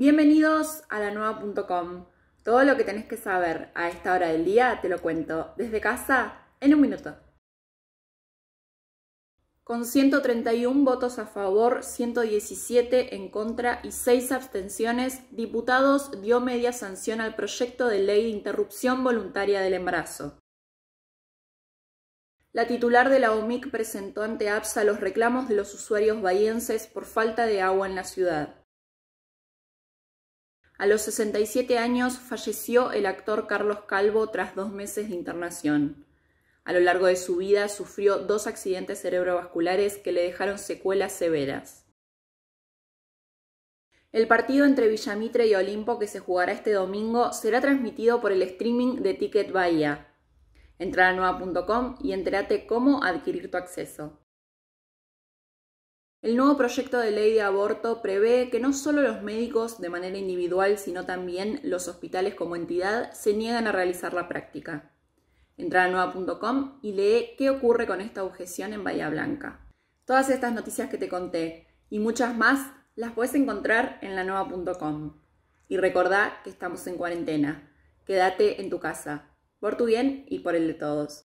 Bienvenidos a la nueva.com. Todo lo que tenés que saber a esta hora del día te lo cuento desde casa en un minuto. Con 131 votos a favor, 117 en contra y 6 abstenciones, diputados dio media sanción al proyecto de ley de interrupción voluntaria del embarazo. La titular de la OMIC presentó ante APSA los reclamos de los usuarios bahienses por falta de agua en la ciudad. A los 67 años falleció el actor Carlos Calvo tras dos meses de internación. A lo largo de su vida sufrió dos accidentes cerebrovasculares que le dejaron secuelas severas. El partido entre Villamitre y Olimpo que se jugará este domingo será transmitido por el streaming de Ticket Bahía. Entra a nueva.com y entérate cómo adquirir tu acceso. El nuevo proyecto de ley de aborto prevé que no solo los médicos de manera individual, sino también los hospitales como entidad se niegan a realizar la práctica. Entra a nueva.com y lee qué ocurre con esta objeción en Bahía Blanca. Todas estas noticias que te conté y muchas más las puedes encontrar en lanueva.com. Y recordá que estamos en cuarentena. Quédate en tu casa, por tu bien y por el de todos.